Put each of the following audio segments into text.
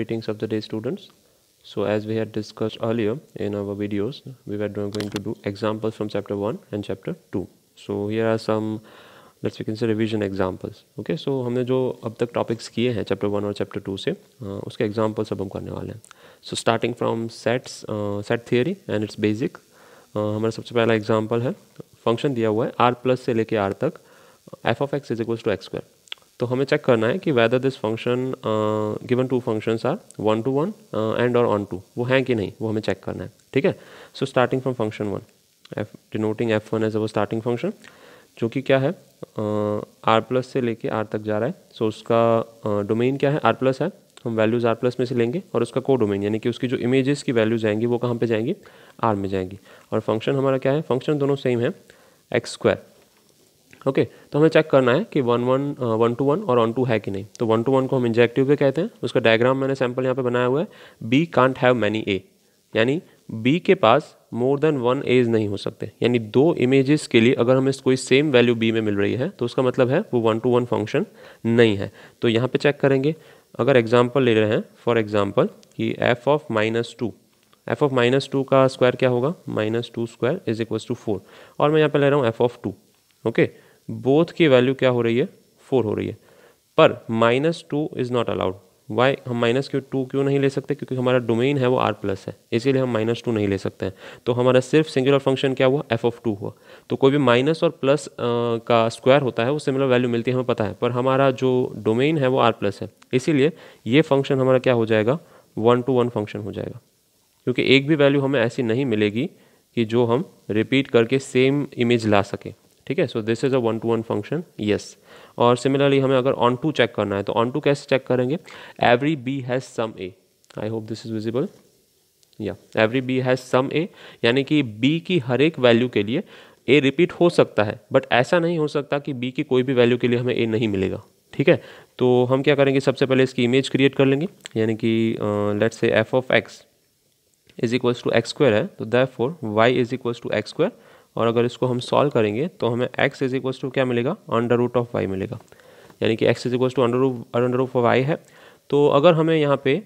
meetings of the day students so as we had discussed earlier in our videos we were going to do examples from chapter 1 and chapter 2 so here are some let's we can say revision examples okay so हमने जो अब तक topics किए हैं chapter one और chapter two से आ, उसके एग्जाम्पल्स अब हम करने वाले हैं so starting from sets set theory and its basic हमारा सबसे पहला एग्जाम्पल है फंक्शन दिया हुआ है आर प्लस से लेके आर तक f of x is equals to x square तो हमें चेक करना है कि whether this function given to functions are one to one and और ऑन टू वो हैं कि नहीं वो हमें चेक करना है ठीक है so starting from function one f denoting f one as वो स्टार्टिंग फंक्शन जो कि क्या है आर uh, प्लस से लेके आर तक जा रहा है सो so, उसका डोमेन uh, क्या है आर प्लस है हम वैल्यूज़ आर प्लस में से लेंगे और उसका को डोमेन यानी कि उसकी जो इमेजेस की वैल्यूज आएंगी वो कहाँ पे जाएंगी आर में जाएंगी और फंक्शन हमारा क्या है फंक्शन दोनों सेम है एक्स स्क्वायर ओके okay, तो हमें चेक करना है कि one one one to one और वन टू है कि नहीं तो वन टू वन को हम इंजेक्टिव के कहते हैं उसका डायग्राम मैंने सैम्पल यहाँ पे बनाया हुआ है b can't have many a यानी बी के पास मोर देन वन एज नहीं हो सकते यानी दो इमेजेस के लिए अगर हमें कोई सेम वैल्यू बी में मिल रही है तो उसका मतलब है वो वन टू वन फंक्शन नहीं है तो यहाँ पे चेक करेंगे अगर एग्जाम्पल ले रहे हैं फॉर एग्जाम्पल कि F of minus two F of minus two का स्क्वायर क्या होगा minus two square is equal to four और मैं यहाँ पे ले रहा हूँ f of two okay okay? Both की वैल्यू क्या हो रही है फोर हो रही है पर minus two is not allowed why हम माइनस क्यों टू क्यों नहीं ले सकते क्योंकि हमारा डोमेन है वो आर प्लस है इसीलिए हम माइनस टू नहीं ले सकते हैं तो हमारा सिर्फ सिंगुलर फंक्शन क्या हुआ एफ ऑफ टू हुआ तो कोई भी माइनस और प्लस का स्क्वायर होता है वो सिमिलर वैल्यू मिलती है हमें पता है पर हमारा जो डोमेन है वो आर प्लस है इसीलिए ये फंक्शन हमारा क्या हो जाएगा वन टू वन फंक्शन हो जाएगा क्योंकि एक भी वैल्यू हमें ऐसी नहीं मिलेगी कि जो हम रिपीट करके सेम इमेज ला सकें ठीक है so this is a one to one function yes और सिमिलरली हमें अगर ऑन टू चेक करना है तो ऑन टू कैसे चेक करेंगे every B has some a I hope this is visible या every B has some a यानी कि बी की हर एक वैल्यू के लिए ए रिपीट हो सकता है बट ऐसा नहीं हो सकता कि बी की कोई भी वैल्यू के लिए हमें ए नहीं मिलेगा ठीक है तो हम क्या करेंगे सबसे पहले इसकी इमेज क्रिएट कर लेंगे यानी कि let say f of x is equals to x square है तो that for y is equals to x square और अगर इसको हम सॉल्व करेंगे तो हमें एक्स इज इक्वल टू क्या मिलेगा अंडर रूट ऑफ वाई मिलेगा यानी कि x is equal to under root under root of Y है तो अगर हमें यहाँ पे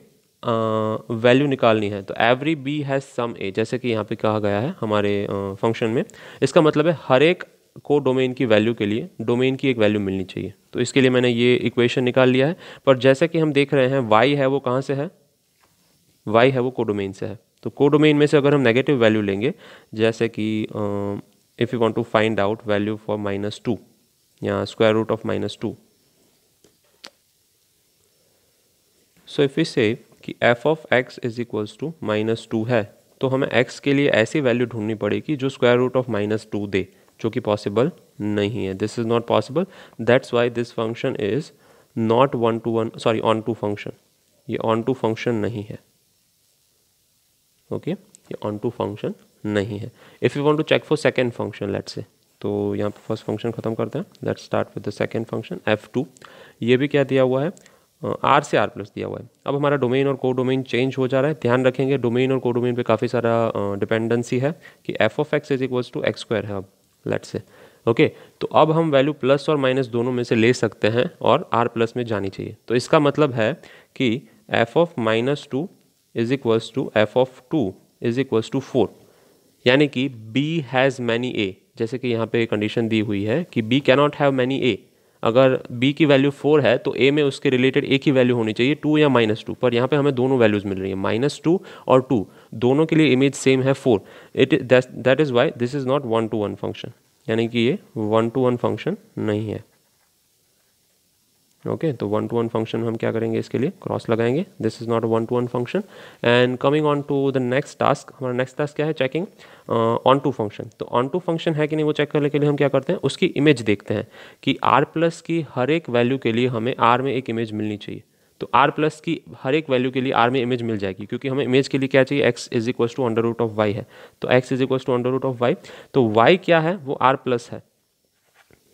वैल्यू uh, निकालनी है तो every B has some a जैसे कि यहाँ पे कहा गया है हमारे फंक्शन uh, में इसका मतलब है हर एक को डोमेन की वैल्यू के लिए डोमेन की एक वैल्यू मिलनी चाहिए तो इसके लिए मैंने ये इक्वेशन निकाल लिया है पर जैसे कि हम देख रहे हैं वाई है वो कहाँ से है वाई है वो को डोमेन से है तो कोडोमेन में से अगर हम नेगेटिव वैल्यू लेंगे जैसे कि if you want to find out value for minus two या square root of minus two so if you say कि F of x is equals to minus two है तो हमें एक्स के लिए ऐसी वैल्यू ढूंढनी पड़ेगी जो square root of minus two दे जो कि पॉसिबल नहीं है this is not possible that's why this function is not one to one sorry onto function ये ऑन टू फंक्शन नहीं है ओके ये ऑन टू फंक्शन नहीं है if you want to check for second function let say तो यहाँ पे first function ख़त्म करते हैं let start with the second function F two ये भी क्या दिया हुआ है आर से आर प्लस दिया हुआ है अब हमारा डोमेन और को डोमेन चेंज हो जा रहा है ध्यान रखेंगे डोमेन और को डोमेन पे काफ़ी सारा डिपेंडेंसी है कि F of x is equals to x square है अब लेट से ओके तो अब हम वैल्यू प्लस और माइनस दोनों में से ले सकते हैं और आर प्लस में जानी चाहिए तो इसका मतलब है कि F of minus two is equals to F of two is equals to four यानी कि बी हैज़ मैनी ए जैसे कि यहाँ पे कंडीशन दी हुई है कि B cannot have many A अगर b की वैल्यू फोर है तो a में उसके रिलेटेड a की वैल्यू होनी चाहिए टू या माइनस टू पर यहाँ पे हमें दोनों वैल्यूज़ मिल रही है माइनस टू और टू दोनों के लिए इमेज सेम है for it that is why this is not one to one function यानी कि ये वन टू वन फंक्शन नहीं है ओके तो वन टू वन फंक्शन हम क्या करेंगे इसके लिए क्रॉस लगाएंगे this is not one to one function and coming on to the next task हमारा नेक्स्ट टास्क क्या है चेकिंग ऑन टू फंक्शन तो ऑन टू फंक्शन है कि नहीं वो चेक करने के लिए हम क्या करते हैं उसकी इमेज देखते हैं कि आर प्लस की हर एक वैल्यू के लिए हमें आर में एक इमेज मिलनी चाहिए तो आर प्लस की हर एक वैल्यू के लिए आर में इमेज मिल जाएगी क्योंकि हमें इमेज के लिए क्या चाहिए X is equal to under root of Y है तो X is equal to under root of Y तो वाई क्या है वो आर प्लस है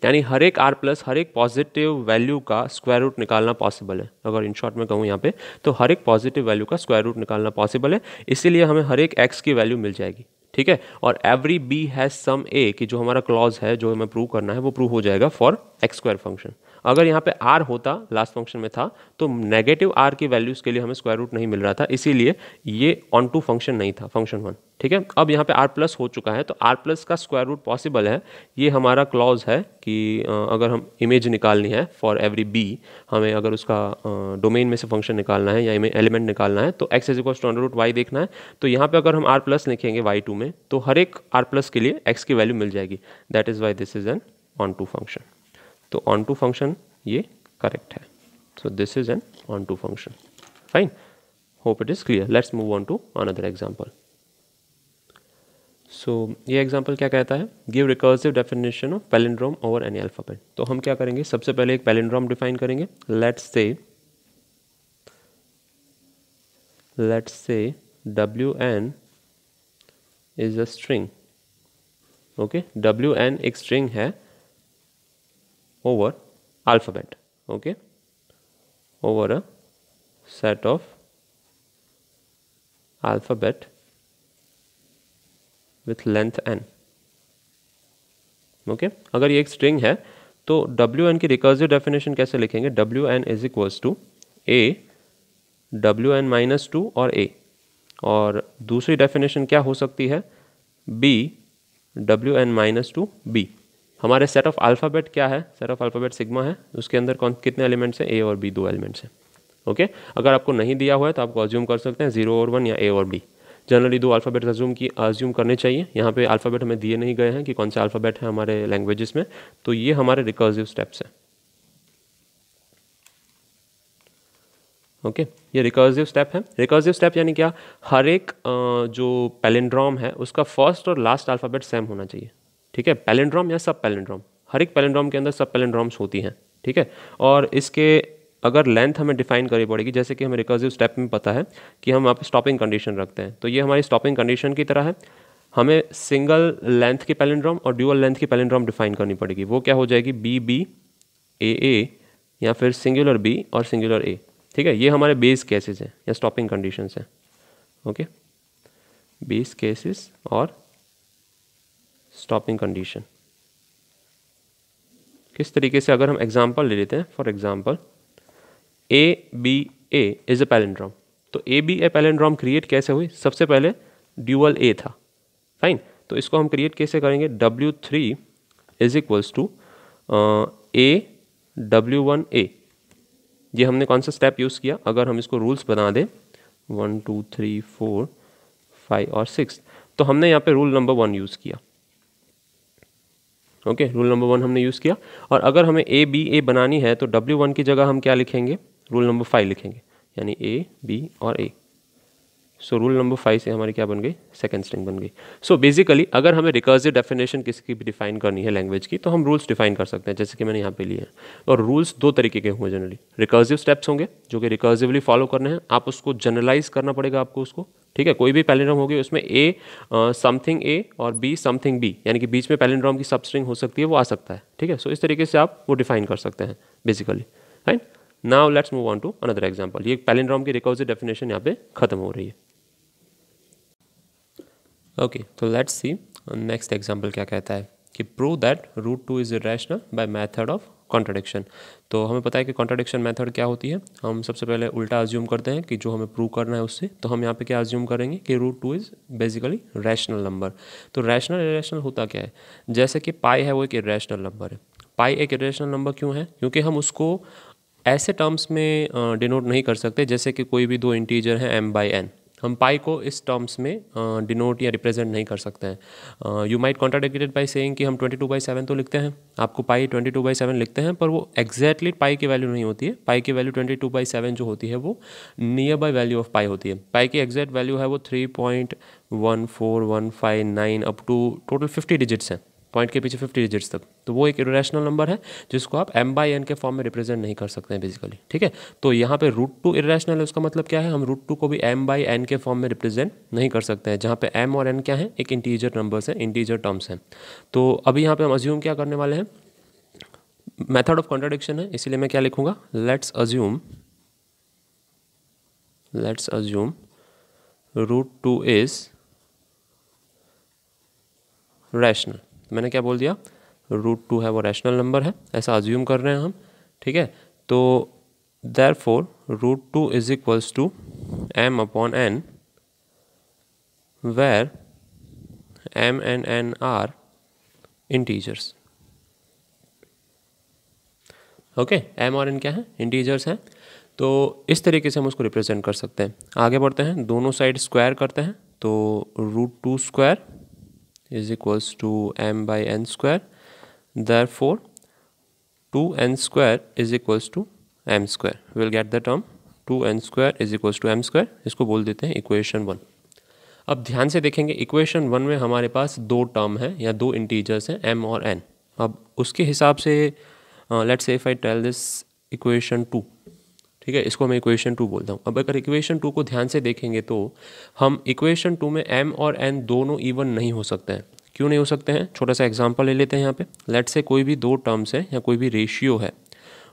यानी हर एक आर प्लस हर एक पॉजिटिव वैल्यू का स्क्वायर रूट निकालना पॉसिबल है अगर इन शॉर्ट में कहूँ यहाँ पे तो हर एक पॉजिटिव वैल्यू का स्क्वायर रूट निकालना पॉसिबल है इसीलिए हमें हर एक एक्स की वैल्यू मिल जाएगी ठीक है और every B has some A कि जो हमारा क्लॉज है जो हमें प्रूव करना है वो प्रूव हो जाएगा फॉर एक्स स्क्वायर फंक्शन अगर यहाँ पे आर होता लास्ट फंक्शन में था तो नेगेटिव आर की वैल्यूज़ के लिए हमें स्क्वायर रूट नहीं मिल रहा था इसीलिए ये ऑन टू फंक्शन नहीं था फंक्शन वन ठीक है अब यहाँ पे आर प्लस हो चुका है तो आर प्लस का स्क्वायर रूट पॉसिबल है ये हमारा क्लॉज है कि अगर हम इमेज निकालनी है फॉर एवरी बी हमें अगर उसका डोमेन में से फंक्शन निकालना है या इमेज एलिमेंट निकालना है तो X is equal to root Y देखना है तो यहाँ पे अगर हम आर प्लस लिखेंगे वाई टू में तो हर एक आर प्लस के लिए एक्स की वैल्यू मिल जाएगी that is why this is an onto function तो ऑन टू फंक्शन ये करेक्ट है so this is an onto function fine hope it is clear let's move on to another example so ये example क्या कहता है give recursive definition of palindrome over any alphabet तो हम क्या करेंगे सबसे पहले एक पेलिंड्रोम डिफाइन करेंगे let's say let's say W N is a string okay W N एक स्ट्रिंग है over alphabet okay over a set of alphabet with length n okay okay? अगर ये एक स्ट्रिंग है तो डब्ल्यू एन की recursive definition कैसे लिखेंगे W N is equals to A W N minus two और ए और दूसरी डेफिनेशन क्या हो सकती है B W N minus two B हमारे सेट ऑफ अल्फ़ाबेट क्या है सेट ऑफ अल्फ़ाबेट सिग्मा है उसके अंदर कौन कितने एलिमेंट्स हैं ए और बी दो एलिमेंट्स हैं ओके अगर आपको नहीं दिया हुआ है तो आप अज्यूम कर सकते हैं जीरो और वन या ए और बी जनरली दो अल्फ़ाबेट रज्यूम की अज्यूम करने चाहिए यहाँ पे अल्फ़ाबेट हमें दिए नहीं गए हैं कि कौन से अल्फ़ाबेट है हमारे लैंग्वेजेस में तो ये हमारे रिकर्सिव स्टेप्स हैं ओके okay, ये रिकर्सिव स्टेप है रिकर्सिव स्टेप यानी क्या हर एक जो पेलेंड्रॉम है उसका फर्स्ट और लास्ट अल्फ़ाबेट सेम होना चाहिए ठीक है पैलेंड्रॉम या सब पैलेंड्रॉम हर एक पैलेंड्रॉम के अंदर सब पैलेंड्रॉम्स होती हैं ठीक है और इसके अगर लेंथ हमें डिफाइन करनी पड़ेगी जैसे कि हमें रिकर्सिव स्टेप में पता है कि हम आप स्टॉपिंग कंडीशन रखते हैं तो ये हमारी स्टॉपिंग कंडीशन की तरह है हमें सिंगल लेंथ की पैलेंड्रॉम और ड्यूअल लेंथ की पैलेंड्रॉम डिफाइन करनी पड़ेगी वो क्या हो जाएगी बी बी ए ए या फिर सिंगुलर बी और सिंगुलर ए ठीक है ये हमारे बेस केसेस हैं या स्टॉपिंग कंडीशंस हैं ओके बेस केसेस और स्टॉपिंग कंडीशन किस तरीके से अगर हम एग्जाम्पल ले लेते हैं for example A B A is a palindrome तो A B A palindrome create कैसे हुई सबसे पहले ड्यूअल ए था फाइन तो इसको हम क्रिएट कैसे करेंगे W three is equals to A W one A ये हमने कौन सा स्टेप यूज़ किया अगर हम इसको रूल्स बना दें one two three four five और सिक्स तो हमने यहाँ पे रूल नंबर वन यूज़ किया ओके रूल नंबर वन हमने यूज़ किया और अगर हमें ए बी ए बनानी है तो डब्ल्यू वन की जगह हम क्या लिखेंगे रूल नंबर फाइव लिखेंगे यानी ए बी और A so rule number five से हमारी क्या बन गई सेकेंड स्ट्रिंग बन गई सो बेसिकली अगर हमें रिकर्सिव डेफिनेशन किसी की भी डिफाइन करनी है लैंग्वेज की तो हम रूल्स डिफाइन कर सकते हैं जैसे कि मैंने यहाँ पे लिए हैं और रूल्स दो तरीके के होंगे जनरली रिकर्सिव स्टेप्स होंगे जो कि रिकर्सिवली फॉलो करने हैं आप उसको जनरलाइज करना पड़ेगा आपको उसको ठीक है कोई भी पैलिंड्रोम होगी उसमें ए समथिंग ए और बी समथिंग बी यानी कि बीच में पैलिंड्रोम की सब स्ट्रिंग हो सकती है वो आ सकता है ठीक है सो so, इस तरीके से आप वो डिफाइन कर सकते हैं basically right now let's move on to another example ये पैलिंड्रोम की रिकॉर्सिव डेफिनेशन यहाँ पे खत्म हो रही है ओके तो लेट्स सी नेक्स्ट एग्जाम्पल क्या कहता है कि prove that root two is irrational by method of contradiction तो हमें पता है कि कॉन्ट्राडिक्शन मेथड क्या होती है हम सबसे पहले उल्टा अज्यूम करते हैं कि जो हमें प्रूव करना है उससे तो हम यहाँ पे क्या अज्यूम करेंगे कि root two is basically rational number तो रैशनल इरेशनल होता क्या है जैसे कि पाई है वो एक इरेशनल नंबर है पाई एक इरेशनल नंबर क्यों है क्योंकि हम उसको ऐसे टर्म्स में डिनोट नहीं कर सकते जैसे कि कोई भी दो इंटीजर हैं एम बाई एन हम पाई को इस टर्म्स में डिनोट या रिप्रेजेंट नहीं कर सकते हैं you might contradicted by saying कि हम ट्वेंटी टू बाई सेवन तो लिखते हैं आपको pi twenty two by seven लिखते हैं पर वो एक्जैक्टली पाई की वैल्यू नहीं होती है पाई की value twenty two by seven जो होती है वो nearby value of pi होती है पाई की एग्जैक्ट वैल्यू है वो three point one four one five nine up to total fifty digits हैं पॉइंट के पीछे फिफ्टी डिजिट्स तक तो वो एक इरेशनल नंबर है जिसको आप एम बाई एन के फॉर्म में रिप्रेजेंट नहीं कर सकते हैं बेसिकली ठीक है तो यहाँ पे रूट टू इरेशनल है उसका मतलब क्या है हम रूट टू को भी एम बाई एन के फॉर्म में रिप्रेजेंट नहीं कर सकते हैं जहाँ पे एम और एन क्या है एक इंटीजर नंबर्स हैं इंटीजर टर्म्स हैं तो अभी यहाँ पर हम अज्यूम क्या करने वाले हैं मेथड ऑफ कॉन्ट्रोडिक्शन है इसीलिए मैं क्या लिखूंगा let's assume let's assume root two is rational मैंने क्या बोल दिया रूट टू है वो रैशनल नंबर है ऐसा अज्यूम कर रहे हैं हम ठीक है तो therefore root two is equals to M upon N where M N N are integers okay M और एन क्या है इंटीजर्स हैं तो इस तरीके से हम उसको रिप्रेजेंट कर सकते हैं आगे बढ़ते हैं दोनों साइड स्क्वायर करते हैं तो root two square is equals to m by n square therefore 2 n square is equals to m square we will get the term 2 n square is equals to m square इसको बोल देते हैं equation 1 अब ध्यान से देखेंगे equation 1 में हमारे पास दो term हैं या दो integers हैं m और n अब उसके हिसाब से uh, let's say if I tell this equation 2 ठीक है इसको मैं इक्वेशन टू बोलता हूँ अब अगर इक्वेशन टू को ध्यान से देखेंगे तो हम इक्वेशन टू में एम और एन दोनों इवन नहीं हो सकते हैं क्यों नहीं हो सकते हैं छोटा सा एग्जाम्पल ले लेते हैं यहाँ पे लेट से कोई भी दो टर्म्स है या कोई भी रेशियो है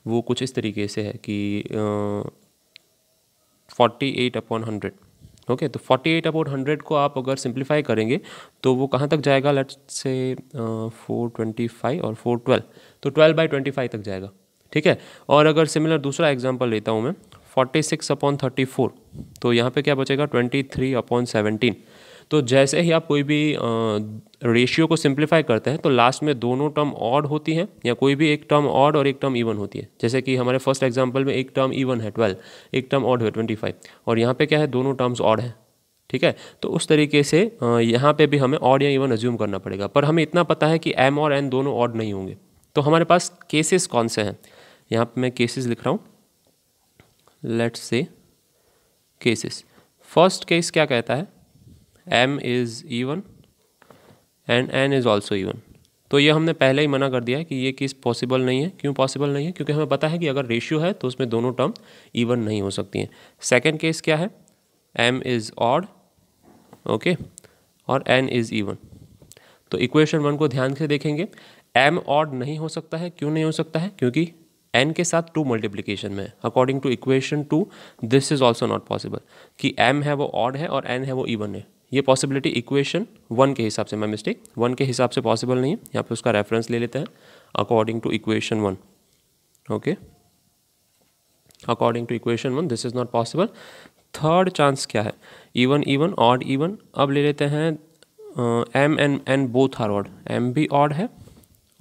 वो कुछ इस तरीके से है कि forty eight upon hundred okay तो फोर्टी एट अपॉन हंड्रेड को आप अगर सिंप्लीफाई करेंगे तो वो कहाँ तक जाएगा let say for twenty five और फोर ट्वेल्व तो ट्वेल्व बाई ट्वेंटी फाइव तक जाएगा ठीक है और अगर सिमिलर दूसरा एग्जाम्पल लेता हूँ मैं forty six upon thirty four तो यहाँ पे क्या बचेगा ट्वेंटी थ्री अपॉन सेवनटीन तो जैसे ही आप कोई भी रेशियो को सिंप्लीफाई करते हैं तो लास्ट में दोनों टर्म ऑड होती हैं या कोई भी एक टर्म ऑड और एक टर्म इवन होती है जैसे कि हमारे फर्स्ट एग्जांपल में एक टर्म इवन है ट्वेल्व एक टर्म ऑड है ट्वेंटी फाइव और यहाँ पे क्या है दोनों टर्म्स ऑड हैं ठीक है तो उस तरीके से यहाँ पे भी हमें ऑड या इवन अज्यूम करना पड़ेगा पर हमें इतना पता है कि एम और एन दोनों ऑड नहीं होंगे तो हमारे पास केसेस कौन से हैं यहाँ पे मैं केसेस लिख रहा हूँ let's say cases first case क्या कहता है M is even and N is also even तो ये हमने पहले ही मना कर दिया है कि ये केस पॉसिबल नहीं है क्यों पॉसिबल नहीं है क्योंकि हमें पता है कि अगर रेशियो है तो उसमें दोनों टर्म इवन नहीं हो सकती हैं सेकेंड केस क्या है एम इज़ ऑड ओके और एन इज़ इवन तो इक्वेशन वन को ध्यान से देखेंगे एम ऑड नहीं हो सकता है क्यों नहीं हो सकता है क्योंकि एन के साथ टू मल्टीप्लीकेशन में according to equation two this is also not possible कि एम है वो ऑड है और एन है वो ईवन है ये पॉसिबिलिटी इक्वेशन वन के हिसाब से मैं मिस्टेक वन के हिसाब से पॉसिबल नहीं है यहाँ पे उसका रेफरेंस ले लेते हैं according to equation one okay according to equation one this is not possible third chance क्या है इवन इवन ऑड इवन अब ले लेते हैं M and N both are odd M भी ऑड है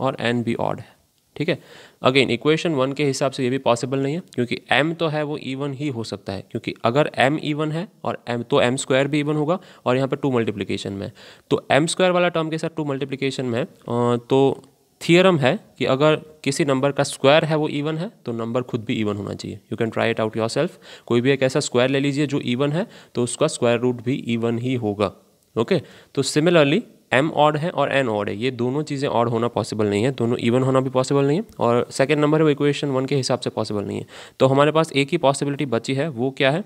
और एन भी ऑड है ठीक है अगेन इक्वेशन वन के हिसाब से ये भी पॉसिबल नहीं है क्योंकि एम तो है वो ईवन ही हो सकता है क्योंकि अगर एम ईवन है और एम तो एम स्क्वायर भी ईवन होगा और यहाँ पर टू मल्टीप्लीकेशन में तो एम स्क्वायर वाला टर्म के साथ टू मल्टीप्लीकेशन में तो थियरम है कि अगर किसी नंबर का स्क्वायर है वो इवन है तो नंबर खुद भी इवन होना चाहिए you can try it out yourself कोई भी एक ऐसा स्क्वायर ले लीजिए जो इवन है तो उसका स्क्वायर रूट भी इवन ही होगा ओके okay? तो सिमिलरली एम ऑड है और एन ऑड है ये दोनों चीज़ें ऑड होना पॉसिबल नहीं है दोनों इवन होना भी पॉसिबल नहीं है और सेकेंड नंबर है वो इक्वेशन वन के हिसाब से पॉसिबल नहीं है तो हमारे पास एक ही पॉसिबिलिटी बची है वो क्या है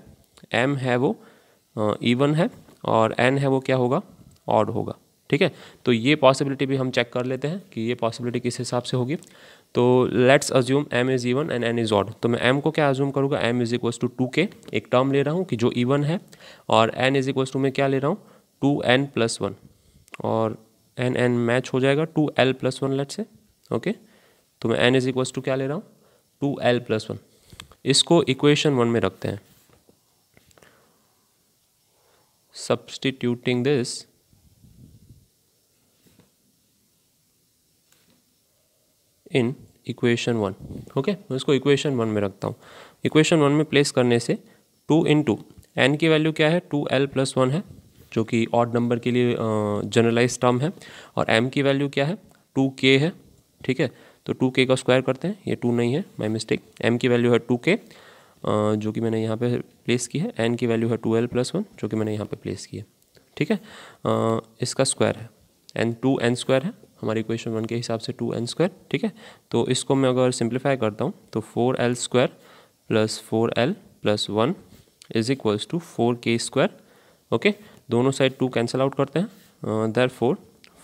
एम है वो इवन है और एन है वो क्या होगा ऑड होगा ठीक है तो ये पॉसिबिलिटी भी हम चेक कर लेते हैं कि ये पॉसिबिलिटी किस हिसाब से होगी तो let's assume M is even and N is odd तो मैं एम को क्या अज्यूम करूँगा M is equals to two K एक टर्म ले रहा हूँ कि जो इवन है और एन इज़ इक्वल्स टू मैं क्या ले रहा हूँ टू एन प्लस वन और एन एन मैच हो जाएगा two L plus one let say okay तो मैं एन इज इक्वल टू क्या ले रहा हूँ टू एल प्लस वन इसको इक्वेशन वन में रखते हैं substituting this in equation one okay मैं इसको इक्वेशन वन में रखता हूँ इक्वेशन वन में प्लेस करने से टू इन टू एन की वैल्यू क्या है टू एल प्लस वन है जो कि ऑड नंबर के लिए जनरलाइज टर्म है और एम की वैल्यू क्या है टू के है ठीक है तो टू के का स्क्वायर करते हैं ये टू नहीं है माई मिस्टेक एम की वैल्यू है टू के जो कि मैंने यहाँ पे प्लेस की है एन की वैल्यू है टू एल प्लस वन जो कि मैंने यहाँ पे प्लेस की है ठीक है आ, इसका स्क्वायर है एन टू एन स्क्वायर है हमारी क्वेश्चन वन के हिसाब से टू एन स्क्वायर ठीक है तो इसको मैं अगर सिंप्लीफाई करता हूँ तो four L square plus four L plus one is equals to four के स्क्वायर ओके दोनों साइड टू कैंसिल आउट करते हैं therefore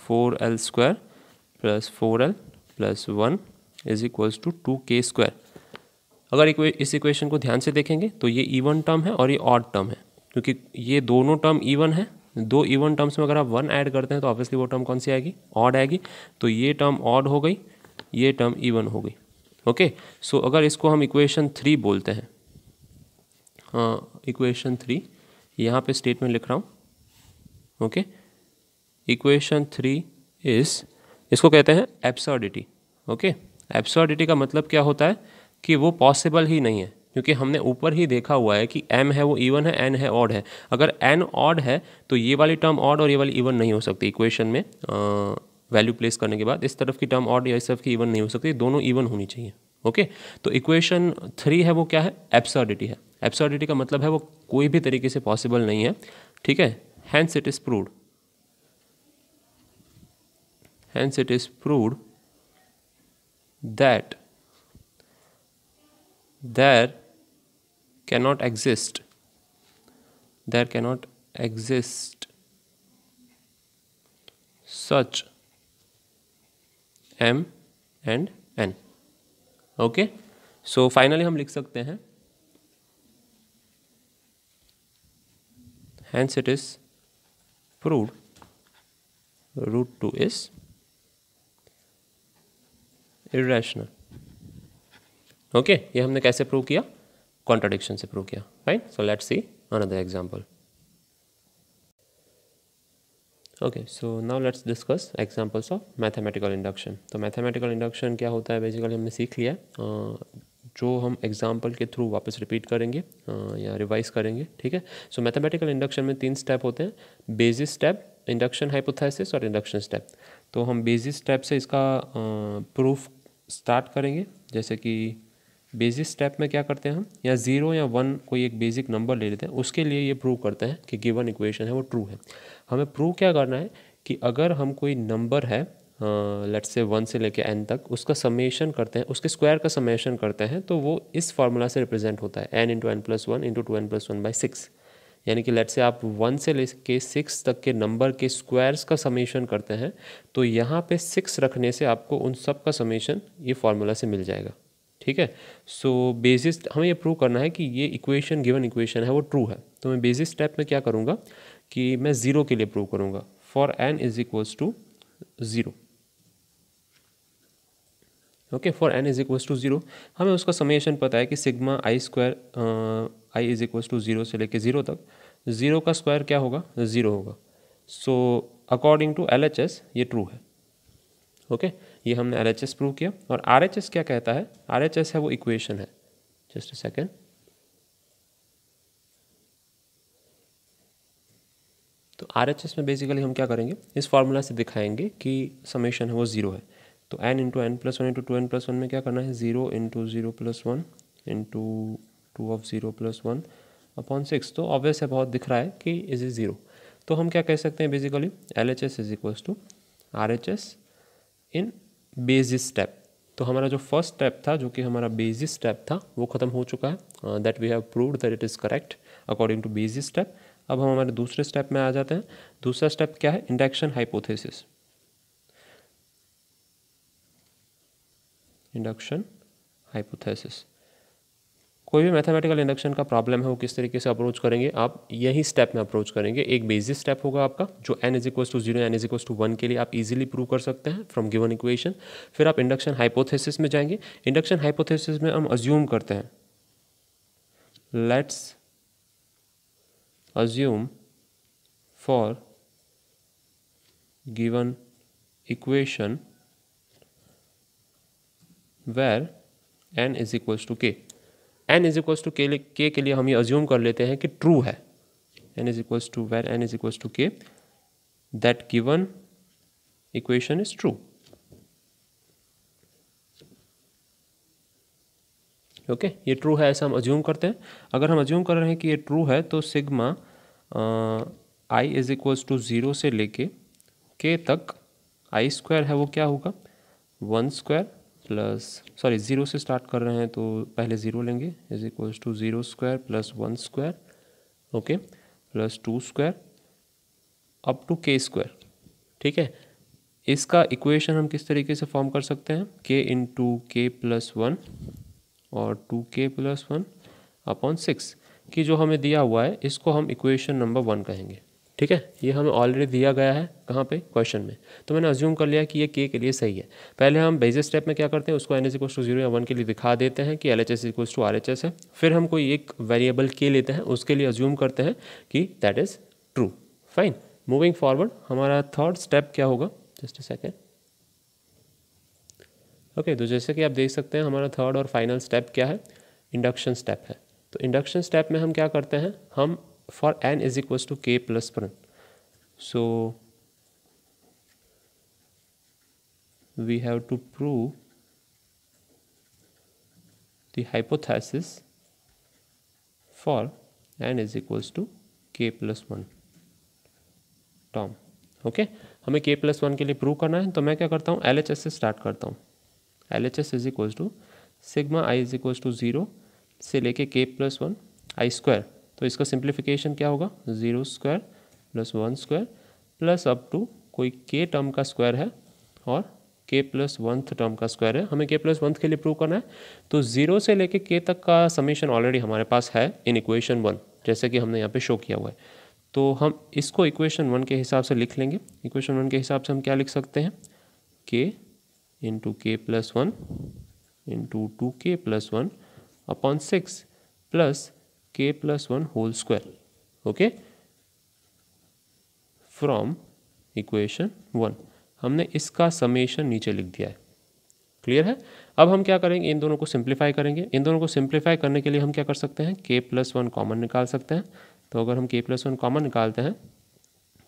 four L square plus four L plus one is equals to two के square अगर इक्वे, इस equation को ध्यान से देखेंगे तो ये इवन टर्म है और ये ऑड टर्म है क्योंकि ये दोनों टर्म ईवन है दो इवन टर्म्स में अगर आप वन ऐड करते हैं तो ऑब्वियसली वो टर्म कौन सी आएगी ऑड आएगी तो ये टर्म ऑड हो गई ये टर्म इवन हो गई ओके सो अगर इसको हम इक्वेशन थ्री बोलते हैं इक्वेशन थ्री यहाँ पे स्टेटमेंट लिख रहा हूँ ओके इक्वेशन थ्री इज़ इसको कहते हैं एब्सर्डिटी ओके एब्सर्डिटी का मतलब क्या होता है कि वो पॉसिबल ही नहीं है क्योंकि हमने ऊपर ही देखा हुआ है कि m है वो इवन है n है ऑड है अगर n ऑड है तो ये वाली टर्म ऑड और ये वाली इवन नहीं हो सकती इक्वेशन में वैल्यू प्लेस करने के बाद इस तरफ की टर्म ऑड या इस तरफ की इवन नहीं हो सकती दोनों इवन होनी चाहिए ओके तो इक्वेशन थ्री है वो क्या है एब्सर्डिटी है एब्सर्डिटी का मतलब है वो कोई भी तरीके से पॉसिबल नहीं है ठीक है hence it is proved hence it is proved that there cannot exist there cannot exist such m and n okay so finally हम लिख सकते हैं hence it is proved root 2 is irrational okay okay, ये हमने कैसे prove किया contradiction से prove किया right so let's see another example okay so now let's discuss examples of mathematical induction तो मैथमेटिकल इंडक्शन क्या होता है बेसिकली हमने सीख लिया uh, जो हम एग्जाम्पल के थ्रू वापस रिपीट करेंगे या रिवाइज करेंगे ठीक है सो मैथमेटिकल इंडक्शन में तीन स्टेप होते हैं बेसिस स्टेप इंडक्शन हाइपोथेसिस और इंडक्शन स्टेप तो हम बेसिस स्टेप से इसका प्रूफ स्टार्ट करेंगे जैसे कि बेसिस स्टेप में क्या करते हैं हम या ज़ीरो या वन कोई एक बेसिक नंबर ले लेते हैं उसके लिए ये प्रूव करते हैं कि गिवन इक्वेशन है वो ट्रू है हमें प्रूव क्या करना है कि अगर हम कोई नंबर है लेट्स से वन से लेके एन तक उसका समेशन करते हैं उसके स्क्वायर का समेशन करते हैं तो वो इस फार्मूला से रिप्रेजेंट होता है n into n plus one into two N plus one by six यानी कि लेट से आप वन से लेके सिक्स तक के नंबर के स्क्वायर्स का समेशन करते हैं तो यहाँ पे सिक्स रखने से आपको उन सब का समेशन ये फार्मूला से मिल जाएगा ठीक है सो बेसिस हमें ये प्रूव करना है कि ये इक्वेशन गिवन इक्वेशन है वो ट्रू है तो मैं बेसिस स्टेप में क्या करूँगा कि मैं ज़ीरो के लिए प्रूव करूँगा for n is equals to zero okay for n is equal to zero हमें उसका समेशन पता है कि sigma i square i is equal to zero से लेके जीरो तक जीरो का स्क्वायर क्या होगा जीरो होगा so according to L H S ये ट्रू है ओके okay? ये हमने एल एच एस प्रूव किया और आर एच एस क्या कहता है आर एच एस है वो इक्वेशन है जस्ट अ सेकेंड तो आर एच एस में बेसिकली हम क्या करेंगे इस फार्मूला से दिखाएंगे कि समेशन है वो ज़ीरो है तो n into n plus one into two N plus one में क्या करना है zero into zero plus one into two of zero plus one upon six तो ऑब्वियस है बहुत दिख रहा है कि इज इज़ ज़ीरो तो हम क्या कह सकते हैं basically L H S is equals to R H S in basis step तो हमारा जो फर्स्ट स्टेप था जो कि हमारा बेसिस स्टेप था वो ख़त्म हो चुका है that we have proved that it is correct according to basis step अब हम हमारे दूसरे स्टेप में आ जाते हैं दूसरा स्टेप क्या है इंडक्शन हाइपोथेसिस इंडक्शन हाइपोथेसिस कोई भी मैथमेटिकल इंडक्शन का प्रॉब्लम है वो किस तरीके से अप्रोच करेंगे आप यही स्टेप में अप्रोच करेंगे एक बेसिस स्टेप होगा आपका जो n is equal to zero n is equal to one के लिए आप इजीली प्रूव कर सकते हैं फ्रॉम गिवन इक्वेशन फिर आप इंडक्शन हाइपोथेसिस में जाएंगे इंडक्शन हाइपोथेसिस में हम अज्यूम करते हैं let's assume for given equation where n is equals to k n is equals to k k के लिए हम ये अज्यूम कर लेते हैं कि ट्रू है n is equals to where n is equals to k that given equation is true okay okay, ये ट्रू है ऐसा हम अज्यूम करते हैं अगर हम अज्यूम कर रहे हैं कि ये ट्रू है तो sigma i is equals to zero से लेके के तक आई स्क्वायर है वो क्या होगा one square plus sorry zero से स्टार्ट कर रहे हैं तो पहले ज़ीरो लेंगे is equals to zero square plus one square okay plus two square up to के स्क्वायर ठीक है इसका इक्वेशन हम किस तरीके से फॉर्म कर सकते हैं k into k plus one और two k plus one upon six कि जो हमें दिया हुआ है इसको हम इक्वेशन नंबर वन कहेंगे ठीक है ये हमें ऑलरेडी दिया गया है कहाँ पे क्वेश्चन में तो मैंने अज्यूम कर लिया कि ये के के लिए सही है पहले हम बेसिस स्टेप में क्या करते हैं उसको n is equal to zero या वन के लिए दिखा देते हैं कि L H S equal to R H S है फिर हम कोई एक वेरिएबल के लेते हैं उसके लिए अज्यूम करते हैं कि that is true fine moving forward हमारा थर्ड स्टेप क्या होगा जस्ट अ सेकेंड ओके तो जैसे कि आप देख सकते हैं हमारा थर्ड और फाइनल स्टेप क्या है इंडक्शन स्टेप है तो इंडक्शन स्टेप में हम क्या करते हैं हम for n is equals to k plus 1 so we have to prove the hypothesis for n is equals to k plus one term okay हमें k प्लस वन के लिए प्रूव करना है तो मैं क्या करता हूँ एल एच एस से स्टार्ट करता हूँ L H S is equal to sigma i is equal to zero से लेके k plus one i square तो इसका सिंप्लीफिकेशन क्या होगा zero square plus one square plus up to कोई के टर्म का स्क्वायर है और के प्लस वंथ टर्म का स्क्वायर है हमें के प्लस वंथ के लिए प्रूव करना है तो ज़ीरो से लेके के तक का समेशन ऑलरेडी हमारे पास है इन इक्वेशन वन जैसे कि हमने यहाँ पे शो किया हुआ है तो हम इसको इक्वेशन वन के हिसाब से लिख लेंगे इक्वेशन वन के हिसाब से हम क्या लिख सकते हैं k into k plus one into two k plus one upon six plus k plus 1 whole square okay from equation 1 हमने इसका समेशन नीचे लिख दिया है क्लियर है अब हम क्या करेंगे इन दोनों को सिंप्लीफाई करेंगे इन दोनों को सिंप्लीफाई करने के लिए हम क्या कर सकते हैं k प्लस वन कॉमन निकाल सकते हैं तो अगर हम k प्लस वन कॉमन निकालते हैं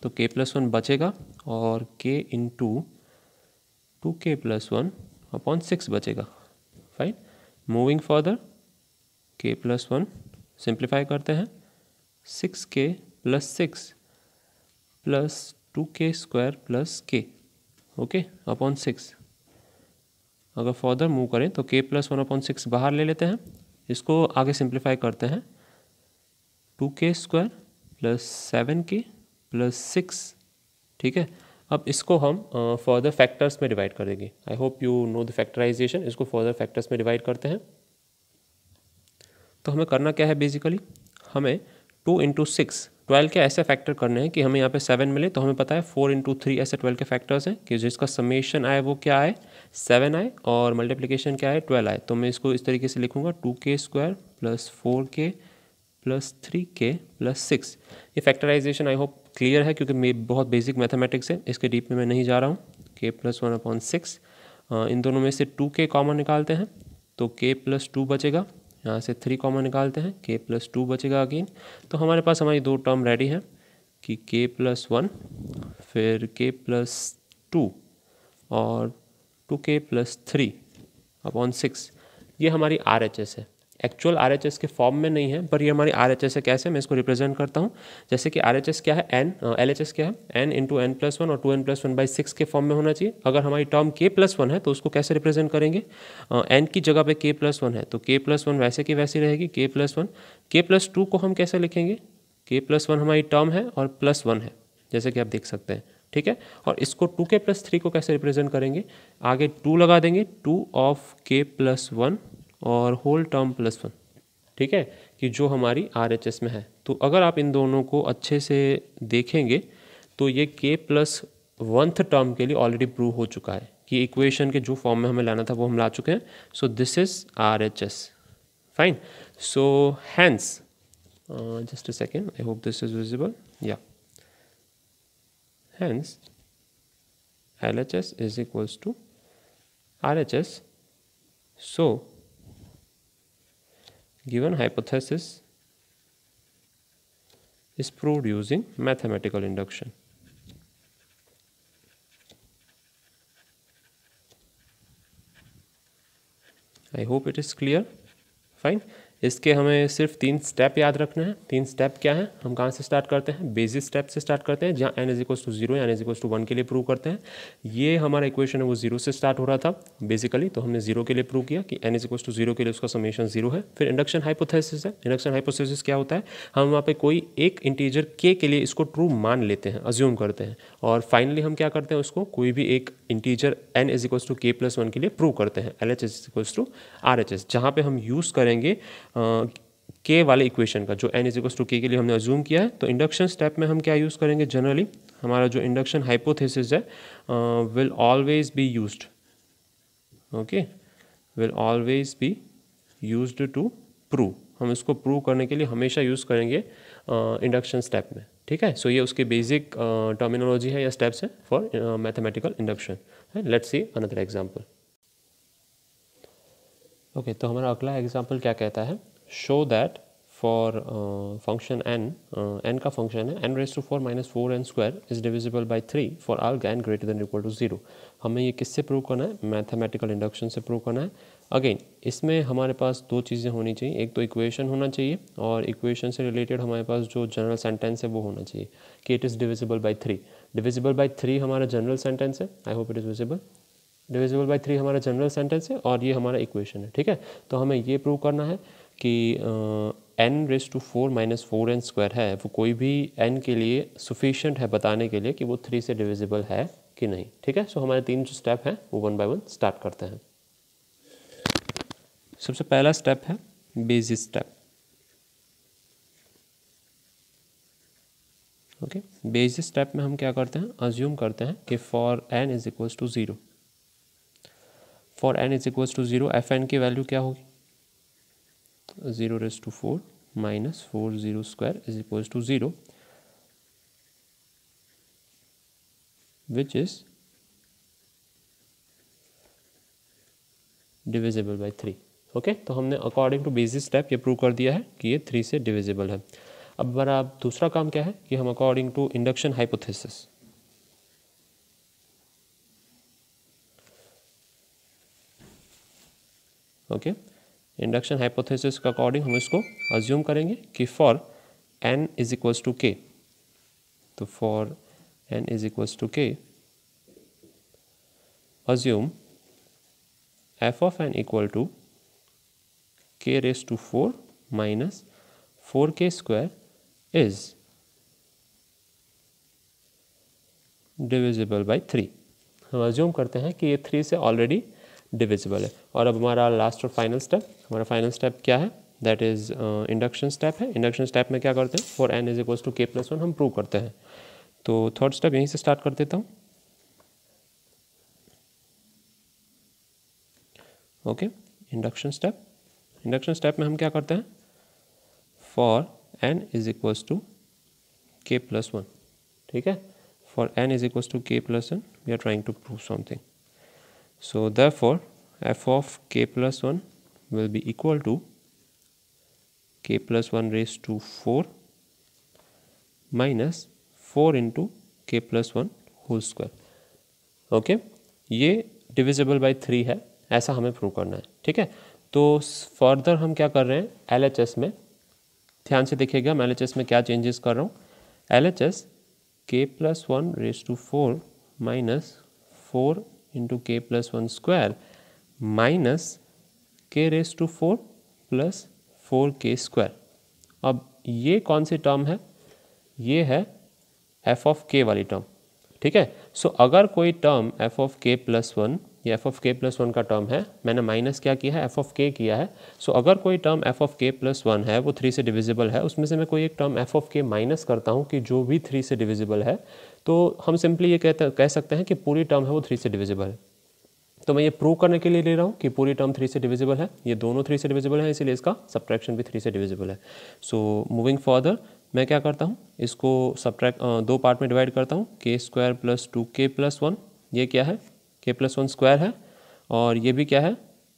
तो k प्लस वन बचेगा और k into two k plus one upon six बचेगा fine moving further k plus one simplify करते हैं six k plus six plus two के square plus k okay upon six अगर further move करें तो k plus one upon six बाहर ले लेते हैं इसको आगे सिंप्लीफाई करते हैं टू के square plus seven k plus six ठीक है अब इसको हम फर्दर फैक्टर्स में डिवाइड कर I hope you know the factorization इसको फर्दर फैक्टर्स में डिवाइड करते हैं तो हमें करना क्या है बेसिकली हमें टू इंटू सिक्स ट्वेल्व के ऐसे फैक्टर करने हैं कि हमें यहाँ पे सेवन मिले तो हमें पता है फोर इंटू थ्री ऐसे ट्वेल्व के फैक्टर्स हैं कि जिसका समेशन आए वो क्या आए सेवन आए और मल्टीप्लिकेशन क्या है ट्वेल्व आए तो मैं इसको इस तरीके से लिखूँगा टू के square plus four k plus three k plus six ये फैक्टराइजेशन आई होप क्लियर है क्योंकि मे बहुत बेसिक मैथमेटिक्स है इसके डीप में मैं नहीं जा रहा हूँ k plus one upon six इन दोनों में से टू के कॉमन निकालते हैं तो के प्लस टू बचेगा यहाँ से थ्री कॉमन निकालते हैं के प्लस टू बचेगा अगेन तो हमारे पास हमारी दो टर्म रेडी हैं कि के प्लस वन फिर के प्लस टू और two k plus three upon six ये हमारी आर एच एस है एक्चुअल आर एच एस के फॉर्म में नहीं है पर ये हमारी आर एच एस है कैसे मैं इसको रिप्रेजेंट करता हूँ जैसे कि आर एच एस क्या है एन एल एच एस क्या है n into n plus one और two N plus one by six के फॉर्म में होना चाहिए अगर हमारी टर्म के प्लस वन है तो उसको कैसे रिप्रेजेंट करेंगे एन uh, की जगह पे के प्लस वन है तो के प्लस वन वैसे की वैसी रहेगी k plus one k plus two को हम कैसे लिखेंगे के प्लस वन हमारी टर्म है और प्लस वन है जैसे कि आप देख सकते हैं ठीक है और इसको टू के प्लस थ्री को कैसे रिप्रेजेंट करेंगे आगे टू लगा देंगे two of k plus one और होल टर्म प्लस वन ठीक है कि जो हमारी आर एच एस में है तो अगर आप इन दोनों को अच्छे से देखेंगे तो ये के प्लस वंथ टर्म के लिए ऑलरेडी प्रूव हो चुका है कि इक्वेशन के जो फॉर्म में हमें लाना था वो हम ला चुके हैं so this is R H S fine so hence just a second I hope this is visible या hence L H S is equals to R H S so given hypothesis is proved using mathematical induction. I hope it is clear. Fine. इसके हमें सिर्फ तीन step याद रखना है तीन step क्या है हम कहाँ से स्टार्ट करते हैं बेसिस स्टेप से स्टार्ट करते हैं जहाँ n is equals to zero n is equals to one के लिए प्रूव करते हैं ये हमारा इक्वेशन है वो जीरो से स्टार्ट हो रहा था बेसिकली तो हमने जीरो के लिए प्रूव किया कि n is equals to zero के लिए उसका समेशन जीरो है फिर इंडक्शन हाइपोथेसिस है इंडक्शन हाइपोथेसिस क्या होता है हम वहाँ पर कोई एक इंटीजर के के लिए इसको ट्रू मान लेते हैं अज्यूम करते हैं और फाइनली हम क्या करते हैं उसको कोई भी एक integer n is equals to k plus one के लिए प्रूव करते हैं L H S equals to R H S जहाँ पर हम यूज़ करेंगे के वाले इक्वेशन का जो n is equals to k के लिए हमने अज्यूम किया है तो इंडक्शन स्टेप में हम क्या यूज़ करेंगे जनरली हमारा जो इंडक्शन हाइपोथेसिस है will always be use okay will always be use to prove हम इसको प्रूव करने के लिए हमेशा यूज़ करेंगे इंडक्शन uh, स्टेप में ठीक है सो so, ये उसकी बेसिक टर्मिनोलॉजी है या स्टेप्स हैं for mathematical induction let see another example okay तो हमारा अगला एग्जाम्पल क्या कहता है show that for function n n का फंक्शन है n raise to four minus four n square is divisible by three for all n greater than equal to zero हमें ये किससे प्रूव करना है मैथमेटिकल इंडक्शन से प्रूव करना है अगेन इसमें हमारे पास दो चीज़ें होनी चाहिए एक तो इक्वेशन होना चाहिए और इक्वेशन से रिलेटेड हमारे पास जो जनरल सेंटेंस है वो होना चाहिए कि it is divisible by three divisible by three हमारा जनरल सेंटेंस है I hope it is visible divisible by three हमारा जनरल सेंटेंस है और ये हमारा इक्वेशन है ठीक है तो हमें ये प्रूव करना है कि n raise to four minus four n square है वो कोई भी एन के लिए सुफिशेंट है बताने के लिए कि वो थ्री से डिविजिबल है कि नहीं ठीक है सो हमारे तीन जो स्टेप हैं वो वन बाय वन स्टार्ट करते हैं सबसे पहला स्टेप है basis step okay basis step में हम क्या करते हैं अज्यूम करते हैं कि for n is equals to zero for n is equals to zero f n की वैल्यू क्या होगी zero raise to four minus four zero square is equals to zero which is divisible by three okay तो हमने according to basis step ये prove कर दिया है कि ये थ्री से डिविजिबल है अब हमारा दूसरा काम क्या है कि हम according to induction hypothesis okay induction hypothesis के अकॉर्डिंग हम इसको अज्यूम करेंगे कि for n is equals to k तो for n is equals to k assume f of n equal to k raised to 4 minus 4k square is divisible by three हम assume करते हैं कि ये थ्री से already divisible है और अब हमारा लास्ट और फाइनल स्टेप हमारा फाइनल स्टेप क्या है दैट इज़ इंडक्शन स्टेप है इंडक्शन स्टेप में क्या करते हैं for n is equals to k plus one हम प्रूव करते हैं तो थर्ड स्टेप यहीं से स्टार्ट कर देता हूँ okay induction step induction step में हम क्या करते हैं for n is equals to k plus one ठीक है for n is equals to k plus one we are trying to prove something so the for f of k plus one will be equal to k plus one raised to four minus four into k plus one whole square okay ये divisible by three है ऐसा हमें prove करना है ठीक है तो further हम क्या कर रहे हैं एल में ध्यान से देखिएगा मैं एल में क्या चेंजेस कर रहा हूँ L H S k plus one raise to four minus four into k plus one square minus k raise to four plus four के स्क्वायर अब ये कौन सी टर्म है ये है एफ ऑफ के वाली टर्म ठीक है सो अगर कोई term f of k plus one ये f of k plus one का टर्म है मैंने माइनस क्या किया है एफ ऑफ के किया है सो so, अगर कोई term f of k plus one है वो थ्री से डिविजिबल है उसमें से मैं कोई एक term f of k minus करता हूँ कि जो भी थ्री से डिविजिबल है तो हम सिंपली ये कहते कह सकते हैं कि पूरी टर्म है वो थ्री से डिविजिबल है तो मैं ये प्रूव करने के लिए ले रहा हूँ कि पूरी टर्म थ्री से डिविजिबल है ये दोनों थ्री से डिविजिबल है इसीलिए इसका सब्ट्रैक्शन भी थ्री से डिविजिबल है सो मूविंग फर्दर मैं क्या करता हूँ इसको सब्ट्रैक्ट दो पार्ट में डिवाइड करता हूँ k square plus two k plus one ये क्या है के प्लस वन स्क्वायर है और ये भी क्या है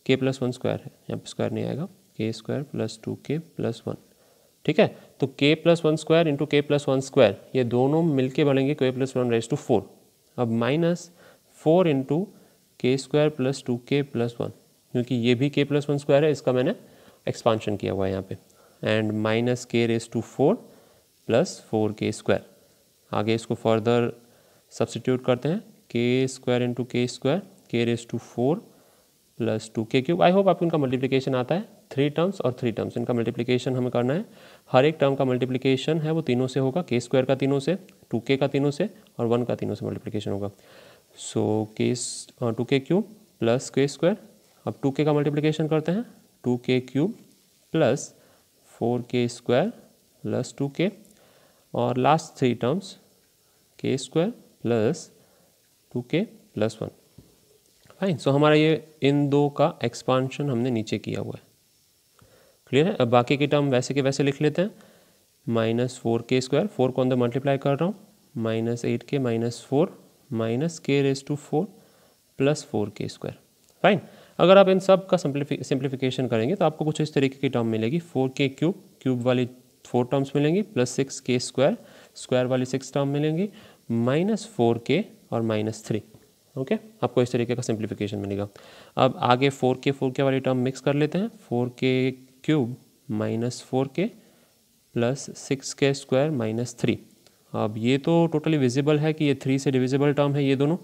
के प्लस वन स्क्वायर है यहाँ पर स्क्वायर नहीं आएगा k square plus two k plus one ठीक है तो k plus one square into k plus one square ये दोनों मिलके बनेंगे k plus one raise to four अब minus four into k square plus two k plus one क्योंकि ये भी के प्लस वन स्क्वायर है इसका मैंने एक्सपांशन किया हुआ है यहाँ पे and minus k raise to four plus four के स्क्वायर आगे इसको फर्दर सब्सिट्यूट करते हैं k square into k square k raise to four plus two k cube I hope आपको इनका मल्टीप्लिकेशन आता है थ्री टर्म्स और थ्री टर्म्स इनका मल्टीप्लिकेशन हमें करना है हर एक टर्म का मल्टीप्लिकेशन है वो तीनों से होगा के स्क्वायर का तीनों से टू के का तीनों से और वन का तीनों से मल्टीप्लिकेशन होगा सो k two k cube plus k square अब टू के का मल्टीप्लिकेशन करते हैं two k cube plus four के स्क्वायर प्लस टू के और last three terms k square plus two k plus one fine so हमारा ये इन दो का एक्सपांशन हमने नीचे किया हुआ है क्लियर है अब बाकी के टर्म वैसे के वैसे लिख लेते हैं माइनस फोर के स्क्वायर फोर को अंदर मल्टीप्लाई कर रहा हूँ minus eight k minus four minus k raise to four plus four के स्क्वायर फाइन अगर आप इन सब का सिंप्लीफिकेशन करेंगे तो आपको कुछ इस तरीके की टर्म मिलेगी फोर के क्यूब क्यूब वाली फोर टर्म्स मिलेंगी plus six k square square वाली सिक्स टर्म मिलेंगी माइनस फोर के और माइनस थ्री ओके आपको इस तरीके का सिंप्लीफिकेशन मिलेगा अब आगे फोर के फोर के वाली टर्म मिक्स कर लेते हैं four k cube minus four k plus six k square minus three अब ये तो टोटली विजिबल है कि ये थ्री से डिविजिबल टर्म है ये दोनों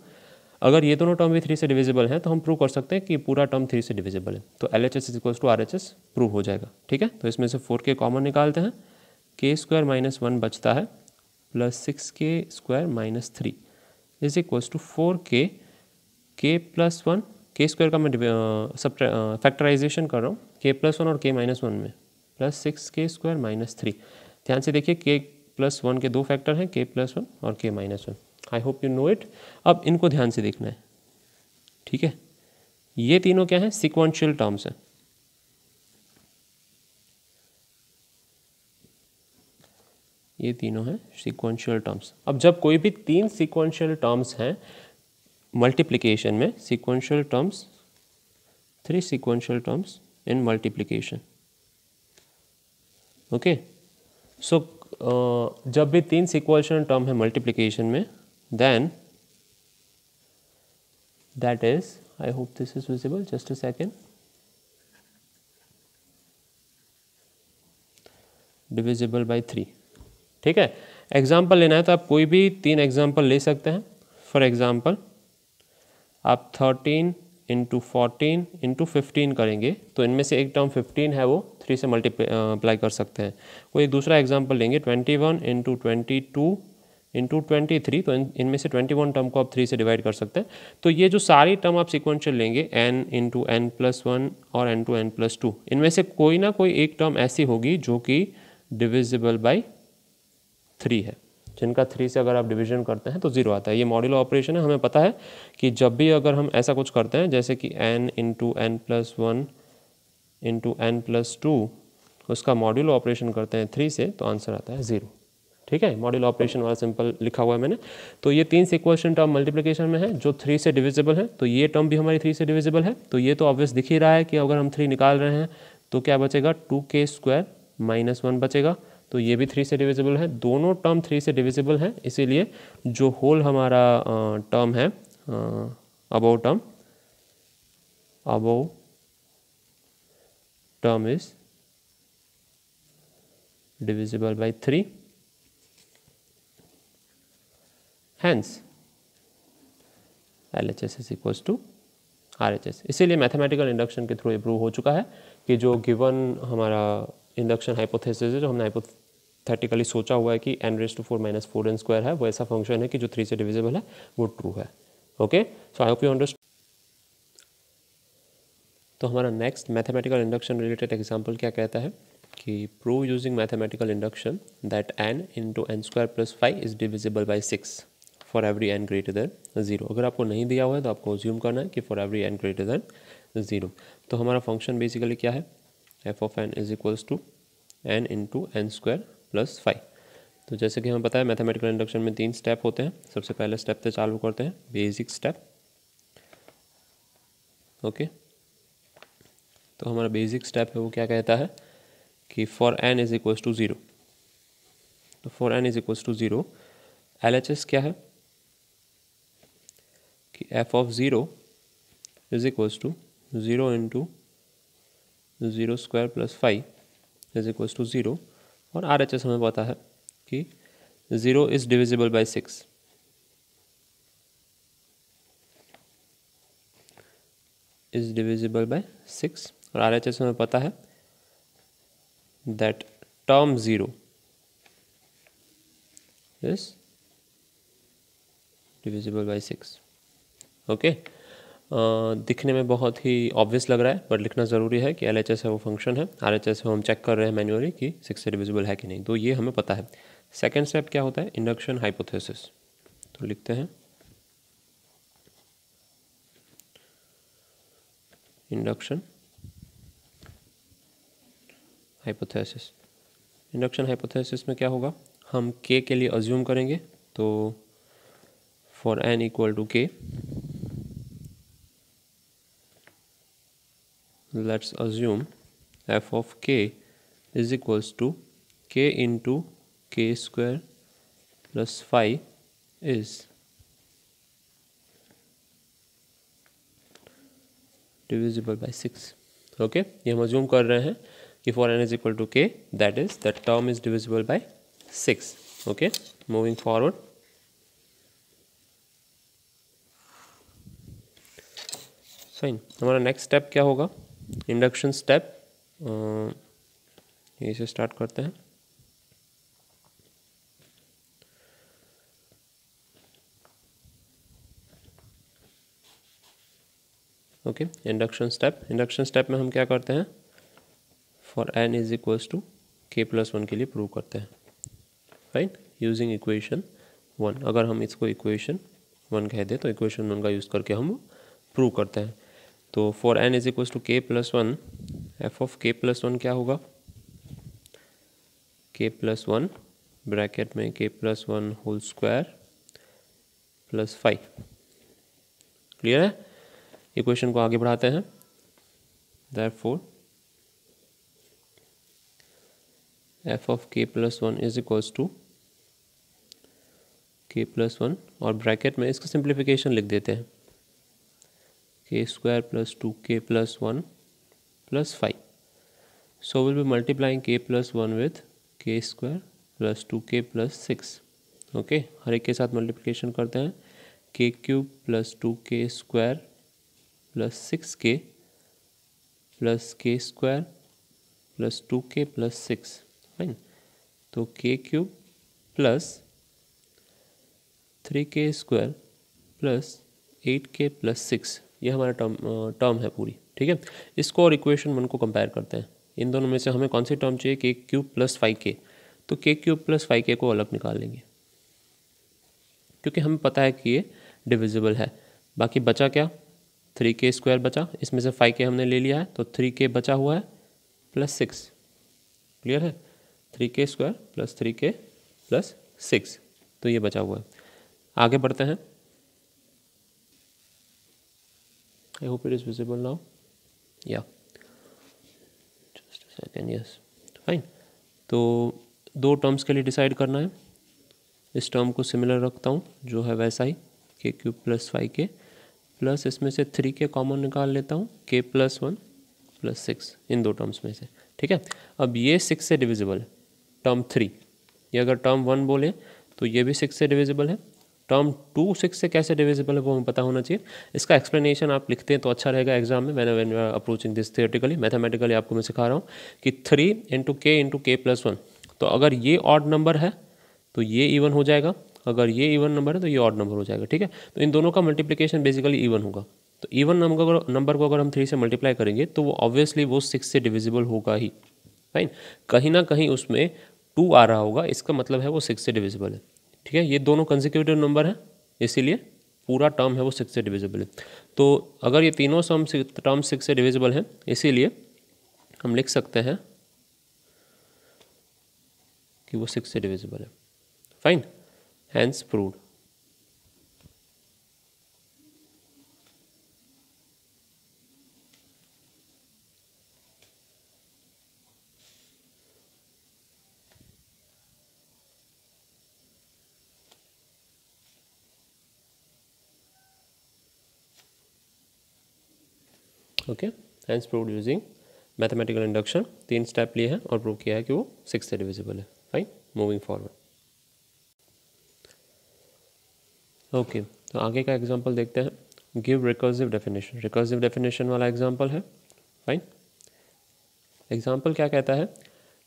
अगर ये दोनों टर्म भी थ्री से डिविजिबल हैं तो हम प्रूव कर सकते हैं कि पूरा टर्म थ्री से डिविजिबल है तो L H S is equals to R H S prove हो जाएगा ठीक है तो इसमें से फोर के कॉमन निकालते हैं के स्क्वायर माइनस वन बचता है plus six k square minus three is equals to four k k plus one के स्क्वायर का मैं सब फैक्टराइजेशन कर रहा हूँ के प्लस वन और के माइनस वन में plus six k square minus three ध्यान से देखिए के प्लस वन के दो फैक्टर हैं के प्लस वन और k minus one I hope you know it अब इनको ध्यान से देखना है ठीक है ये तीनों क्या हैं सिक्वेंशियल टर्म्स हैं ये तीनों हैं सीक्वेंशियल टर्म्स अब जब कोई भी तीन सीक्वेंशियल टर्म्स हैं मल्टीप्लिकेशन में sequential terms three sequential terms in multiplication okay so जब भी तीन सीक्वेंशियल टर्म है मल्टीप्लिकेशन में then that is I hope this is visible just a second divisible by three ठीक है एग्जाम्पल लेना है तो आप कोई भी तीन एग्जाम्पल ले सकते हैं फॉर एग्ज़ाम्पल आप thirteen into fourteen into fifteen करेंगे तो इनमें से एक टर्म फिफ्टीन है वो थ्री से मल्टीप्लाई कर सकते हैं कोई दूसरा एग्जाम्पल लेंगे twenty one into twenty two into twenty three तो इनमें से ट्वेंटी वन टर्म को आप थ्री से डिवाइड कर सकते हैं तो ये जो सारी टर्म आप सिक्वेंशियल लेंगे n into n plus one और n two N plus two इनमें से कोई ना कोई एक टर्म ऐसी होगी जो कि डिविजिबल बाई थ्री है जिनका थ्री से अगर आप डिवीजन करते हैं तो ज़ीरो आता है ये मॉड्यूल ऑपरेशन है हमें पता है कि जब भी अगर हम ऐसा कुछ करते हैं जैसे कि n into n plus one into n plus two उसका मॉड्यूल ऑपरेशन करते हैं थ्री से तो आंसर आता है ज़ीरो ठीक है मॉड्यूल ऑपरेशन वाला सिंपल लिखा हुआ है मैंने तो ये तीन सिक्वेशन टर्म मल्टीप्लीकेशन में है जो थ्री से डिविजिबल है तो ये टर्म भी हमारी थ्री से डिविजिबल है तो ये तो ऑब्वियस दिख ही रहा है कि अगर हम थ्री निकाल रहे हैं तो क्या बचेगा टू के स्क्वायर माइनस वन बचेगा तो ये भी थ्री से डिविजिबल है दोनों टर्म थ्री से डिविजिबल है इसीलिए जो होल हमारा टर्म है above term above term is L H S is LHS to R H S इसीलिए मैथमेटिकल इंडक्शन के थ्रू ये प्रूव हो चुका है कि जो गिवन हमारा इंडक्शन हाइपोथेसिस है जो हमने हाइपोथेटिकली सोचा हुआ है कि n raise to four minus four n square है वो ऐसा फंक्शन है कि जो थ्री से डिविजिबल है वो ट्रू है okay so I hope you understand तो हमारा next mathematical induction related example क्या कहता है कि prove using mathematical induction that n into n square plus five is divisible by six for every n greater than zero अगर आपको नहीं दिया हुआ है तो आपको ज्यूम करना है कि for every n greater than zero तो हमारा फंक्शन बेसिकली क्या है f of n is equals to n into n square plus five तो जैसे कि हमें पता है मैथमेटिकल इंडक्शन में तीन स्टेप होते हैं सबसे पहले स्टेप से चालू करते हैं बेसिक स्टेप ओके तो हमारा बेसिक स्टेप है वो क्या कहता है कि for n is equals to zero तो for n is equals to zero L H S क्या है कि F of zero is equals to zero into तो zero square plus five is equals to zero और R H S हमें पता है कि zero is divisible by six is divisible by six और आर एच एस हमें पता है that term zero is divisible by six okay दिखने में बहुत ही ऑब्वियस लग रहा है बट लिखना ज़रूरी है कि एल एच एस है वो फंक्शन है आर एच एस है हम चेक कर रहे हैं मैनुअली कि सिक्स से डिविजिबल है कि नहीं तो ये हमें पता है सेकेंड स्टेप क्या होता है इंडक्शन हाइपोथेसिस तो लिखते हैं इंडक्शन हाइपोथेसिस इंडक्शन हाइपोथेसिस में क्या होगा हम के के लिए अज्यूम करेंगे तो फॉर एन इक्वल टू के let's assume f of k is equals to k into k square plus phi is divisible by 6 okay okay? ये हम अज्यूम कर रहे हैं कि for n is equal to k that is that term is divisible by six okay moving forward fine हमारा next step क्या होगा induction step यहीं से स्टार्ट करते हैं okay induction step induction step में हम क्या करते हैं for n is equals to k plus one के लिए प्रूव करते हैं राइट यूजिंग इक्वेशन वन अगर हम इसको इक्वेशन वन कह दें तो इक्वेशन वन का यूज़ करके हम प्रूव करते हैं तो for n is equals to k plus one f of k plus one क्या होगा के प्लस वन ब्रैकेट में k plus one whole square plus five clear है इक्वेशन को आगे बढ़ाते हैं therefore f of k plus one is equals to k plus one और bracket में इसका सिंप्लीफिकेशन लिख देते हैं k square plus two k plus one plus five so will we'll multiplying k plus one with k square plus two k plus six okay हर एक के साथ मल्टीप्लीकेशन करते हैं के क्यूब प्लस टू के square plus six k plus k square plus two k plus six fine तो k cube plus three k square plus eight k plus six ये हमारा टर्म टर्म है पूरी ठीक है इसको और इक्वेशन वन को कंपेयर करते हैं इन दोनों में से हमें कौन सी टर्म चाहिए के क्यूब प्लस फाइव के तो के क्यूब प्लस फाइव के को अलग निकाल लेंगे क्योंकि हमें पता है कि ये डिविजिबल है बाकी बचा क्या थ्री के स्क्वायर बचा इसमें से फाइव के हमने ले लिया है तो थ्री के बचा हुआ है प्लस सिक्स क्लियर है three k square plus three k plus six तो ये बचा हुआ है आगे बढ़ते हैं I hope it is visible now. Yeah. Just a second. Yes. Fine. तो दो टर्म्स के लिए डिसाइड करना है इस टर्म को सिमिलर रखता हूँ जो है वैसा ही k cube plus five k plus इसमें से थ्री के कॉमन निकाल लेता हूँ k plus one plus six इन दो टर्म्स में से ठीक है अब ये सिक्स से डिविजिबल है टर्म थ्री ये अगर टर्म वन बोले तो ये भी सिक्स से डिविजिबल है टर्म टू सिक्स से कैसे डिविजिबल है वो हमें पता होना चाहिए इसका एक्सप्लेनेशन आप लिखते हैं तो अच्छा रहेगा एग्जाम में मैंने मैंने अप्रोचिंग दिस थियोटिकली मैथमेटिकली आपको मैं सिखा रहा हूँ कि three into k into k plus one तो अगर ये ऑड नंबर है तो ये इवन हो जाएगा अगर ये इवन नंबर है तो ये ऑड नंबर हो जाएगा ठीक है तो इन दोनों का मल्टीप्लीकेशन बेसिकली इवन होगा तो इवन नंबर नंबर को अगर हम थ्री से मल्टीप्लाई करेंगे तो वो ऑब्वियसली वो सिक्स से डिविजिबल होगा ही राइट कहीं ना कहीं उसमें टू आ रहा होगा इसका मतलब है वो सिक्स से डिविजिबल है ठीक है ये दोनों कंजिक्यूटिव नंबर हैं इसीलिए पूरा टर्म है वो सिक्स से डिविजिबल है तो अगर ये तीनों सम टर्म सिक्स से डिविजिबल हैं इसीलिए हम लिख सकते हैं कि वो सिक्स से डिविजिबल है fine hence prove okay hence prove using mathematical induction तीन स्टेप लिए हैं और प्रूव किया है कि वो सिक्स से डिविजिबल है फाइन मूविंग फॉरवर्ड ओके तो आगे का एग्जाम्पल देखते हैं give recursive definition recursive definition वाला एग्जाम्पल है फाइन एग्जाम्पल क्या कहता है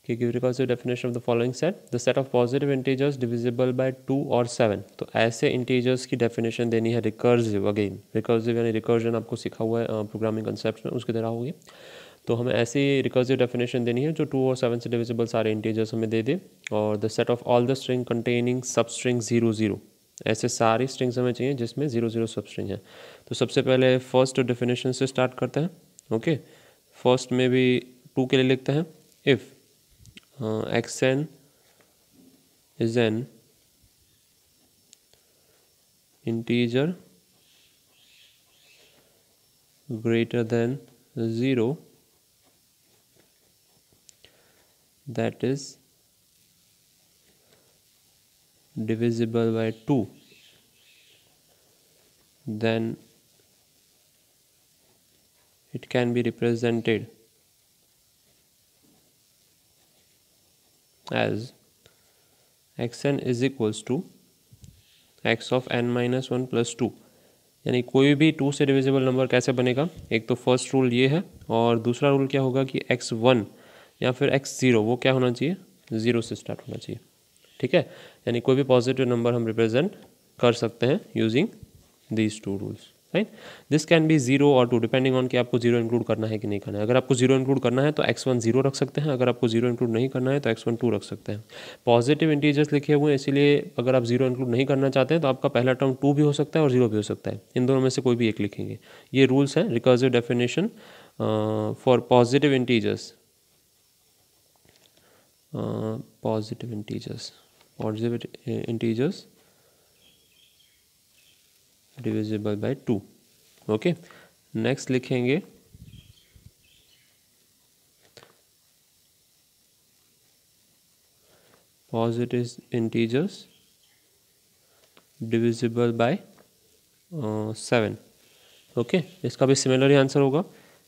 कि give the definition of the following set the set of positive integers divisible by two और सेवन तो ऐसे इंटीजर्स की डेफिनेशन देनी है रिकर्सिव अगेन रिकर्सिव यानी रिकर्जन आपको सीखा हुआ है प्रोग्रामिंग कंसेप्ट में उसकी तरह होगी तो हमें ऐसी रिकर्सिव डेफिनेशन देनी है जो टू और सेवन से डिविजिबल सारे इंटीजर्स हमें दे दे और the set of all the string containing substring zero zero ऐसे सारी स्ट्रिंग्स हमें चाहिए जिसमें जीरो जीरो सब स्ट्रिंग है तो सबसे पहले फर्स्ट डेफिनेशन से स्टार्ट करते हैं ओके फर्स्ट में भी टू के लिए लिखते हैं if uh, xn is an integer greater than 0 that is divisible by 2 then it can be represented as xn is equals to x of n minus one plus two यानी कोई भी to से divisible number कैसे बनेगा एक तो first rule ये है और दूसरा रूल क्या होगा कि एक्स वन या फिर एक्स ज़ीरो वो क्या होना चाहिए ज़ीरो से स्टार्ट होना चाहिए ठीक है यानी कोई भी पॉजिटिव नंबर हम रिप्रेजेंट कर सकते हैं using these two rules right this can be zero और टू डिपेंडिंग ऑन कि आपको जीरो इंक्लूड करना है कि नहीं करना है अगर आपको जीरो इंक्लूड करना है तो एक्स वन जीरो रख सकते हैं अगर आपको जीरो इंक्लूड नहीं करना है तो एक्स वन टू रख सकते हैं पॉजिटिव इंटीजर्स लिखे हुए हैं इसलिए अगर आप जीरो इंक्लूड नहीं करना चाहते हैं तो आपका पहला टर्म टू भी हो सकता है और जीरो भी हो सकता है इन दोनों में से कोई भी एक लिखेंगे ये रूल्स हैं recursive definition for positive integers positive integers positive integers divisible by two okay next लिखेंगे positive integers divisible by seven okay इसका भी सिमिलर ही आंसर होगा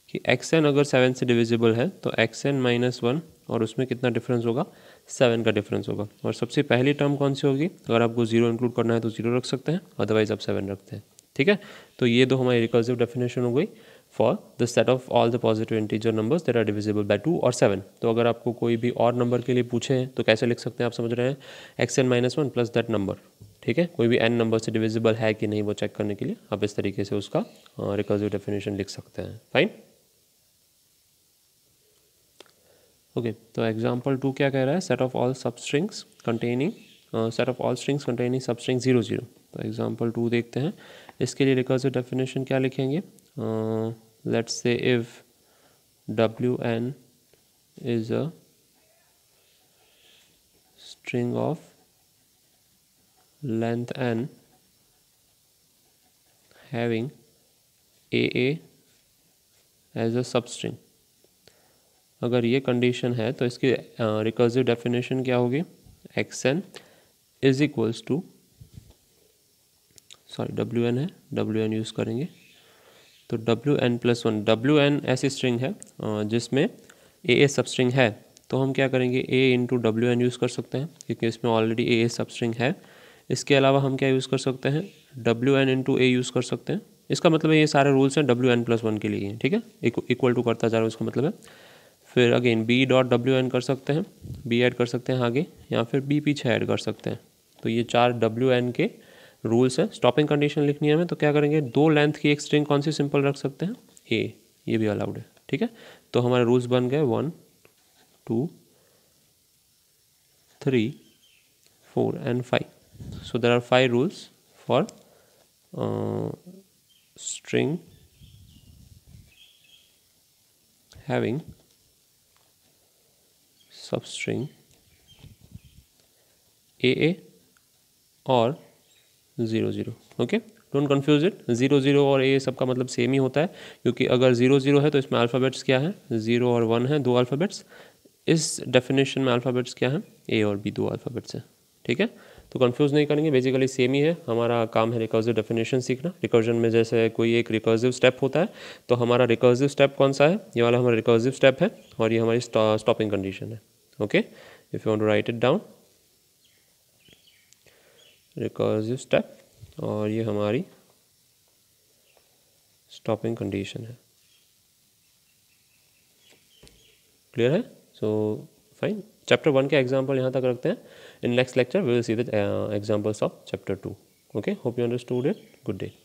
कि एक्स एन अगर सेवन से डिविजिबल है तो एक्स एन माइनस वन और उसमें कितना डिफरेंस होगा सेवन का डिफरेंस होगा और सबसे पहली टर्म कौन सी होगी अगर आपको जीरो इंक्लूड करना है तो जीरो रख सकते हैं अदरवाइज आप सेवन रखते हैं ठीक है तो ये दो हमारी रिकर्सिव डेफिनेशन हो गई for the set of all the positive integer numbers that are divisible by two और सेवन तो अगर आपको कोई भी और नंबर के लिए पूछे तो कैसे लिख सकते हैं आप समझ रहे हैं x n minus one plus that number ठीक है कोई भी एन नंबर से डिविजिबल है कि नहीं वो चेक करने के लिए आप इस तरीके से उसका रिकर्सिव डेफिनेशन लिख सकते हैं फाइन ओके तो एग्जाम्पल टू क्या कह रहा है set of all substrings containing set of all strings containing substring zero zero तो एग्जाम्पल टू देखते हैं इसके लिए रिकर्सिव डेफिनेशन क्या लिखेंगे लेट्स से इफ डब्ल्यू N is a string of length n A as a substring अगर ये कंडीशन है तो इसकी रिकर्सिव डेफिनेशन क्या होगी X N is equals to sorry W N है डब्ल्यू एन यूज़ करेंगे तो W N plus one W N ऐसी स्ट्रिंग है जिसमें ए ए सब स्ट्रिंग है तो हम क्या करेंगे ए इंटू डब्ल्यू एन यूज़ कर सकते हैं क्योंकि इसमें ऑलरेडी ए ए सब स्ट्रिंग है इसके अलावा हम क्या यूज़ कर सकते हैं डब्ल्यू एन इंटू ए यूज़ कर सकते हैं इसका मतलब है ये सारे रूल्स हैं डब्ल्यू एन प्लस वन के लिए ठीक है इक्वल टू करता जा रहा है इसका मतलब है फिर अगेन बी डॉट डब्ल्यू एन कर सकते हैं बी ऐड कर सकते हैं आगे या फिर बी पीछे ऐड कर सकते हैं तो ये चार डब्ल्यू एन के रूल्स हैं स्टॉपिंग कंडीशन लिखनी है हमें तो क्या करेंगे दो लेंथ की एक स्ट्रिंग कौन सी सिंपल रख सकते हैं ए ये भी अलाउड है ठीक है तो हमारे रूल्स बन गए one two three four and five so there are five rules for string having substring a a और zero zero okay don't confuse it zero zero और ए सबका मतलब सेम ही होता है क्योंकि अगर ज़ीरो ज़ीरो है तो इसमें अल्फ़ाबेट्स क्या है ज़ीरो और वन है दो अल्फ़ाबेट्स इस डेफिनेशन में अल्फ़ाबेट्स क्या हैं ए और बी दो अल्फ़ाबेट्स हैं ठीक है तो कन्फ्यूज़ नहीं करेंगे बेसिकली सेम ही है हमारा काम है रिकर्सिव डेफिनेशन सीखना रिकर्जन में जैसे कोई एक रिकर्सिव स्टेप होता है तो हमारा रिकर्सिव स्टेप कौन सा है ये वाला हमारा रिकर्सिव स्टेप है और ये हमारी स्टॉपिंग कंडीशन है okay if you want to write it down recursive step और ये हमारी स्टॉपिंग कंडीशन है क्लियर है सो फाइन चैप्टर वन के एग्जाम्पल यहाँ तक रखते हैं in next lecture will see the examples of chapter two okay hope you understood it good day